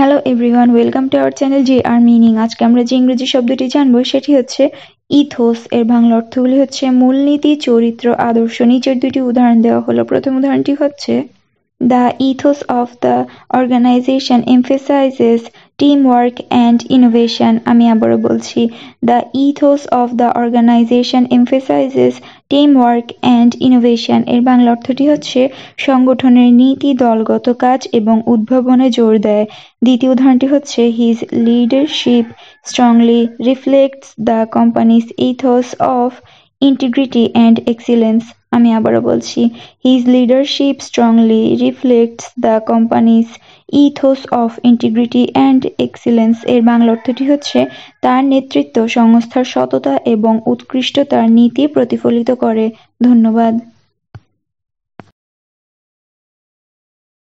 hello everyone welcome to our channel জি আর meaning আজকে আমরা যে ইংরেজি শব্দটি জানবো সেটি হচ্ছে ইথোস এর বাংলা অর্থগুলি হচ্ছে মূলনীতি চরিত্র আদর্শ নিচের দুটি উদাহরণ দেওয়া হলো প্রথম উদাহরণটি হচ্ছে the ethos of the organisation emphasises team work and innovation আমি আবারও বলছি the ethos of the organisation emphasises team work and innovation এর বাংলা অর্থটি হচ্ছে সংগঠনের নীতি দলগত কাজ এবং উদ্ভাবনে জোর দেয় দ্বিতীয় উদাহরণটি হচ্ছে his leadership strongly reflects the company's ethos of integrity and excellence আমি আবারও বলছি his leadership strongly reflects the company's ethos of integrity and excellence এর বাংলা অর্থটি হচ্ছে তার নেতৃত্ব সংস্থার সততা এবং উৎকৃষ্টতার নীতি প্রতিফলিত করে ধন্যবাদ